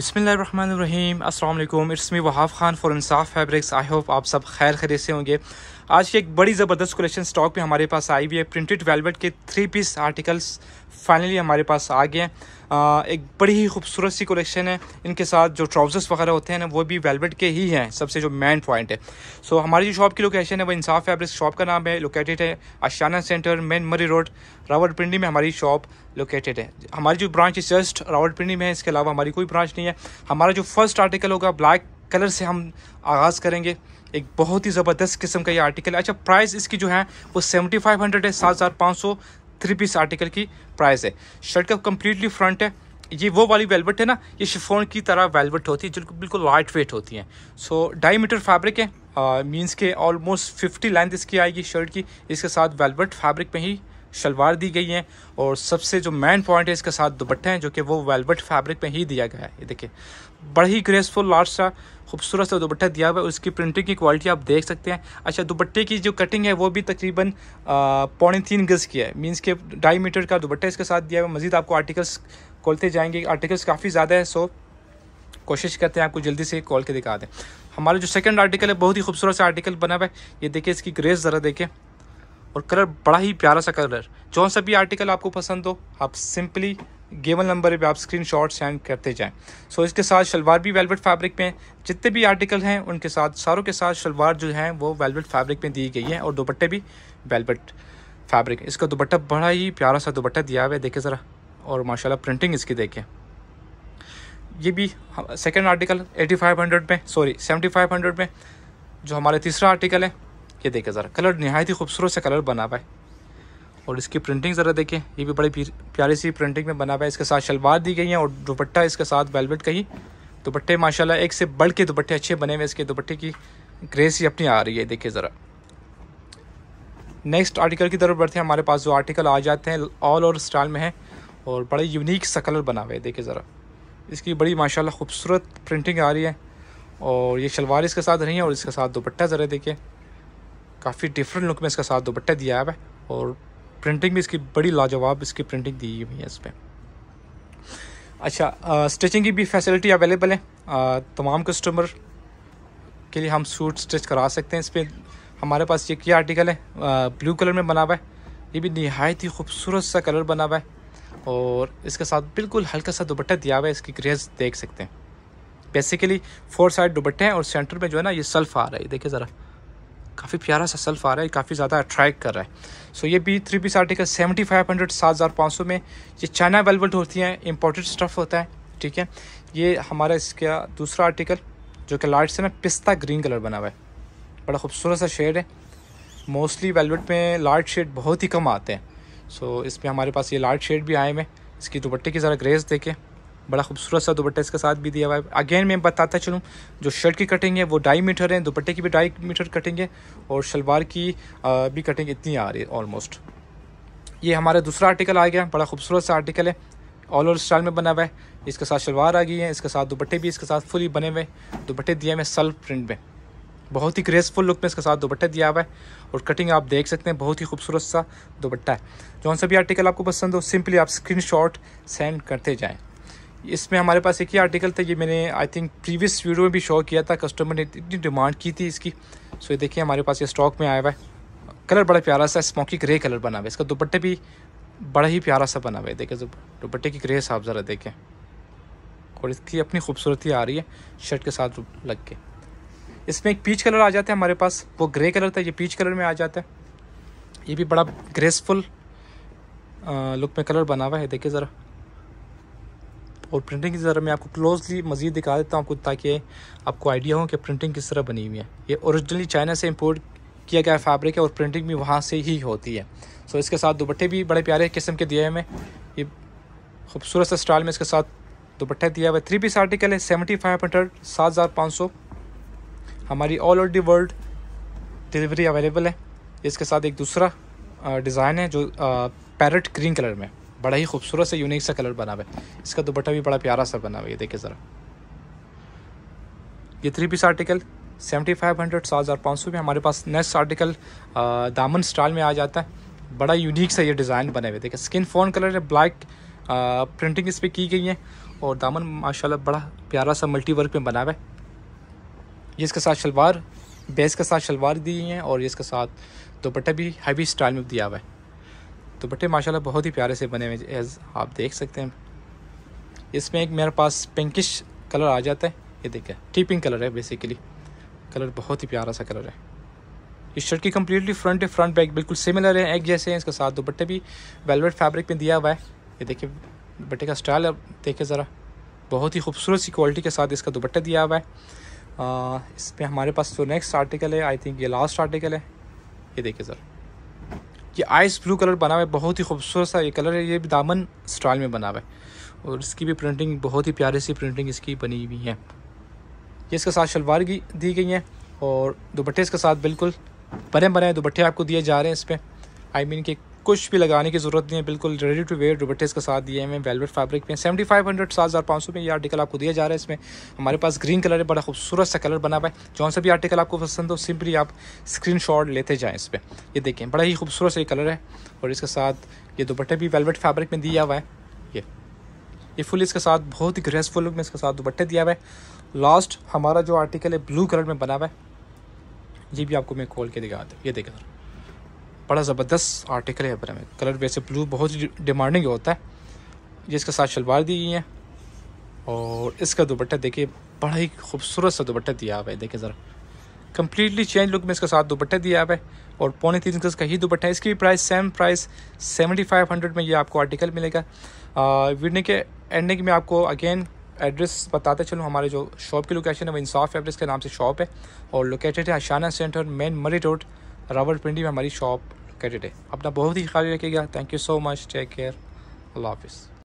बसमीम अल्लाम it's me Wahaf Khan for Insaf fabrics I hope आप सब खैर खरे से होंगे आज की एक बड़ी ज़बरदस्त कलेक्शन स्टॉक में हमारे पास आई हुई है प्रिंटेड वेलवेट के थ्री पीस आर्टिकल्स फाइनली हमारे पास आ गए एक बड़ी ही खूबसूरत सी कलेक्शन है इनके साथ जो ट्राउज़र्स वगैरह होते हैं ना वो भी वेलवेट के ही हैं सबसे जो मेन पॉइंट है सो so, हमारी जो शॉप की लोकेशन है वो इंसाफ फैब्रिक्स शॉप का नाम है लोकेटेड है आशाना centre main Murree road Pindi में हमारी शॉप लोकेटेड है हमारी जो ब्रांच है जस्ट पिंडी में है इसके अलावा हमारी कोई ब्रांच नहीं है हमारा जो फर्स्ट आर्टिकल होगा ब्लैक कलर से हम आगाज़ करेंगे एक बहुत ही ज़बरदस्त किस्म का ये आर्टिकल है अच्छा प्राइस इसकी जो है वो सेवेंटी फाइव हंड्रेड है सात हज़ार पाँच सौ थ्री पीस आर्टिकल की प्राइस है शर्ट का कम्प्लीटली फ्रंट है ये वो वाली वेलवेट है ना ये शिफोन की तरह वेलवेट होती है जो बिल्कुल लाइट वेट होती हैं सो ढाई मीटर फैब्रिक है मीन्स के ऑलमोस्ट फिफ्टी लेंथ इसकी आएगी शर्ट की इसके साथ वेलवेट फैब्रिक में ही शलवार दी गई है और सबसे जो मेन पॉइंट है इसके साथ दुपट्टे हैं जो कि वो वेलवेट फैब्रिक में ही दिया गया है ये देखिए बड़ा ही ग्रेसफुल लार्ज सा खूबसूरत सा दुपट्टा दिया हुआ है उसकी प्रिंटिंग की क्वालिटी आप देख सकते हैं अच्छा दुपट्टे की जो कटिंग है वो भी तकरीबन पौने तीन गज़ की है मीन्स के ढाई मीटर का दुपट्टा इसके साथ दिया हुआ है मज़ीद आपको आर्टिकल्स खोलते जाएंगे आर्टिकल्स काफ़ी ज़्यादा है सो कोशिश करते हैं आपको जल्दी से कॉल के दिखा दें हमारा जो सेकंड आर्टिकल है बहुत ही खूबसूरत सा आर्टिकल बना हुआ है ये देखिए इसकी ग्रेस ज़रा देखें और कलर बड़ा ही प्यारा सा कलर जो सा भी आर्टिकल आपको पसंद हो आप सिंपली गेवल नंबर पे आप स्क्रीन शॉट सेंड करते जाएँ सो इसके साथ शलवार भी वेलवेट फैब्रिक में जितने भी आर्टिकल हैं उनके साथ सारों के साथ शलवार जो है वो वेलवेट फैब्रिक में दी गई है और दुपट्टे भी वेलवेट फैब्रिक इसका दुपट्टा बड़ा ही प्यारा सा दुपट्टा दिया हुआ है देखें ज़रा और माशाला प्रिंटिंग इसकी देखें ये भी सेकेंड आर्टिकल हंड्रेड में सॉरी हंड्रेड में जो हमारा तीसरा आर्टिकल है ये देखें ज़रा कलर नहायत ही खूबसूरत से कलर बना हुआ है और इसकी प्रिंटिंग ज़रा देखें ये भी बड़ी प्यारी सी प्रिंटिंग में बना हुआ है इसके साथ शलवार दी गई है और दुपट्टा इसके साथ वेलवेट का ही दुपट्टे माशाल्लाह एक से बढ़ के दुपट्टे अच्छे बने हुए इसके दुपट्टे की ग्रेस ही अपनी आ रही है देखिए ज़रा नेक्स्ट आर्टिकल की तरफ बढ़ते हैं हमारे पास जो आर्टिकल आ जाते हैं ऑल ओवर स्टाइल में है और बड़े यूनिक सा कलर बना हुआ है देखिए ज़रा इसकी बड़ी माशाल्लाह खूबसूरत प्रिंटिंग आ रही है और ये शलवार इसके साथ रही है और इसके साथ दुपट्टा ज़रा देखिए काफ़ी डिफरेंट लुक में इसके साथ दुपट्टा दिया है और प्रिंटिंग भी इसकी बड़ी लाजवाब इसकी प्रिंटिंग दी हुई है इस पर अच्छा स्टिचिंग की भी फैसिलिटी अवेलेबल है तमाम कस्टमर के लिए हम सूट स्टिच करा सकते हैं इस पर हमारे पास ये क्या आर्टिकल है ब्लू कलर में बना हुआ है ये भी नहायत ही खूबसूरत सा कलर बना हुआ है और इसके साथ बिल्कुल हल्का सा दुपट्टा दिया हुआ है इसकी ग्रेज देख सकते हैं बेसिकली फोर साइड दुपट्टे हैं और सेंटर में जो है ना ये सल्फ आ रहा है देखिए ज़रा काफ़ी प्यारा सा सेल्फ आ रहा है काफ़ी ज़्यादा अट्रैक्ट कर रहा है सो so, ये भी three piece article seventy five hundred सात हज़ार पाँच सौ में ये चाइना अवेलेबल होती हैं इंपॉर्टेड स्टफ़ होता है ठीक है ये हमारा इसका दूसरा आर्टिकल जो कि लाइट से ना पिस्ता ग्रीन कलर बना हुआ है बड़ा खूबसूरत सा शेड है मोस्टली वेलवेट में लार्ज शेड बहुत ही कम आते हैं सो so, इसमें हमारे पास ये लार्ज शेड भी आए हुए इसकी दुपट्टे की ज़रा ग्रेस देखें बड़ा खूबसूरत सा दुपट्टा इसके साथ भी दिया हुआ है अगेन मैं बताता चलूँ जो शर्ट की कटिंग है वो ढाई मीटर है दुपट्टे की भी ढाई मीटर कटिंग है और शलवार की भी कटिंग इतनी आ रही है ऑलमोस्ट ये हमारा दूसरा आर्टिकल आ गया बड़ा खूबसूरत सा आर्टिकल है ऑल ओवर स्टाइल में बना हुआ है इसके साथ शलवार आ गई है इसके साथ दुपट्टे भी इसके साथ फुली बने हुए दुपट्टे दिए हुए सल्फ प्रिंट में बहुत ही ग्रेसफुल लुक में इसके साथ दोपट्टे दिया हुआ है और कटिंग आप देख सकते हैं बहुत ही खूबसूरत सा दुपट्टा है जौन सा भी आर्टिकल आपको पसंद हो सिंपली आप स्क्रीन शॉट सेंड करते जाएँ इसमें हमारे पास एक ही आर्टिकल था ये मैंने आई थिंक प्रीवियस वीडियो में भी शो किया था कस्टमर ने इतनी डिमांड की थी इसकी सो ये देखिए हमारे पास ये स्टॉक में आया हुआ है कलर बड़ा प्यारा सा स्मोकी ग्रे कलर बना हुआ है इसका दुपट्टे भी बड़ा ही प्यारा सा बना हुआ है देखे दुपट्टे की ग्रे साफ ज़रा देखें और इसकी अपनी खूबसूरती आ रही है शर्ट के साथ लग के इसमें एक पीच कलर आ जाता है हमारे पास वो ग्रे कलर था ये पीच कलर में आ जाता है ये भी बड़ा ग्रेसफुल लुक में कलर बना हुआ है देखिए ज़रा और प्रिंटिंग की ज़रा मैं आपको क्लोजली मज़ीद दिखा देता हूँ आपको ताकि आपको आइडिया हो कि प्रिंटिंग किस तरह बनी हुई है ये ओरिजिनली चाइना से इम्पोर्ट किया गया फैब्रिक है और प्रिंटिंग भी वहाँ से ही होती है सो इसके साथ दुपट्टे भी बड़े प्यारे किस्म के दिए हमें ये खूबसूरत सा स्टाइल में इसके साथ दुपट्टा दिया हुआ है थ्री पीस आर्टिकल है सेवेंटी फाइव हंड्रेड सात हज़ार पाँच सौ हमारी all over the world delivery available है इसके साथ एक दूसरा डिज़ाइन है जो पैरट ग्रीन कलर में बड़ा ही खूबसूरत से यूनिक सा कलर बना हुआ है इसका दुपट्टा भी बड़ा प्यारा सा बना हुआ है देखिए ज़रा ये three piece article seventy five hundred सात हज़ार पाँच सौ में हमारे पास नेक्स्ट आर्टिकल दामन स्टाइल में आ जाता है बड़ा यूनिक सा ये डिज़ाइन बने हुए देखिए स्किन फोन कलर है ब्लैक प्रिंटिंग इस पर की गई है और दामन माशाल्लाह बड़ा प्यारा सा मल्टी वर्क में बना हुआ है इसके साथ शलवार बेस के साथ शलवार दी गई है और इसके साथ दोपट्टा भी हैवी स्टाइल में दिया हुआ है दुपट्टे माशाल्लाह बहुत ही प्यारे से बने हुए एज आप देख सकते हैं इसमें एक मेरे पास पिंकिश कलर आ जाता है ये देखा टी पिंक कलर है बेसिकली कलर बहुत ही प्यारा सा कलर है इस शर्ट की कम्प्लीटली फ्रंट फ्रंट बैक बिल्कुल सिमिलर है एक जैसे हैं इसके साथ दुपट्टे भी वेलवेट फैब्रिक में दिया हुआ है ये देखिए दुपट्टे का स्टाइल अब देखे ज़रा बहुत ही खूबसूरत सी क्वालिटी के साथ इसका दुपट्टा दिया हुआ है इस पर हमारे पास जो नेक्स्ट आर्टिकल है आई थिंक ये लास्ट आर्टिकल है ये देखिए ज़रा ये आइस ब्लू कलर बना हुआ है बहुत ही खूबसूरत सा ये कलर है ये भी दामन स्टाइल में बना हुआ है और इसकी भी प्रिंटिंग बहुत ही प्यारी सी प्रिंटिंग इसकी बनी हुई है ये इसके साथ शलवार की दी गई है और दुपट्टे इसके साथ बिल्कुल बने बने दुपट्टे आपको दिए जा रहे हैं इस पर आई मीन के कुछ भी लगाने की ज़रूरत नहीं है बिल्कुल रेडी टू वेयर दुबट्टेस के साथ दिए हैं वेलवेट फैब्रिक में सेवेंटी फाइव हंड्रेड सात हज़ार पाँच सौ में ये आर्टिकल आपको दिया जा रहा है इसमें हमारे पास ग्रीन कलर है बड़ा खूबसूरत सा कलर बना हुआ है जौन सा भी आर्टिकल आपको पसंद हो सिंपली आप स्क्रीन शॉट लेते जाएँ इस पर ये देखें बड़ा ही खूबसूरत सा ये कलर है और इसके साथ ये दुपट्टे भी वेलवेट फैब्रिक में दिया हुआ है ये ये फुल इसके साथ बहुत ही ग्रेसफुल में इसके साथ दुपट्टे दिया हुआ है लास्ट हमारा जो आर्टिकल है ब्लू कलर में बना हुआ है ये भी आपको मैं खोल के दिखा दूँ ये देखें सर बड़ा ज़बरदस्त आर्टिकल है बरा में कलर वैसे ब्लू बहुत ही डिमांडिंग होता है ये इसके साथ शलवार दी गई है और इसका दुपट्टा देखिए बड़ा ही खूबसूरत सा दुपट्टा दिया हुआ है देखिए ज़रा कम्प्लीटली चेंज लुक में इसके साथ दुपट्टा दिया हुआ है और पौने तीन गज का ही दुपट्टा है इसकी भी price same price seventy five hundred में ये आपको आर्टिकल मिलेगा वीडियो के एंडिंग में आपको अगेन एड्रेस बताते चलूँ हमारे जो शॉप की लोकेशन है वो इंसाफ एड्रेस के नाम से शॉप है और लोकेटेड है आशाना centre main Murree road Rawalpindi में हमारी शॉप कर डे अपना बहुत ही ख्याल रखिएगा thank you so much take care अल्लाह हाफिज़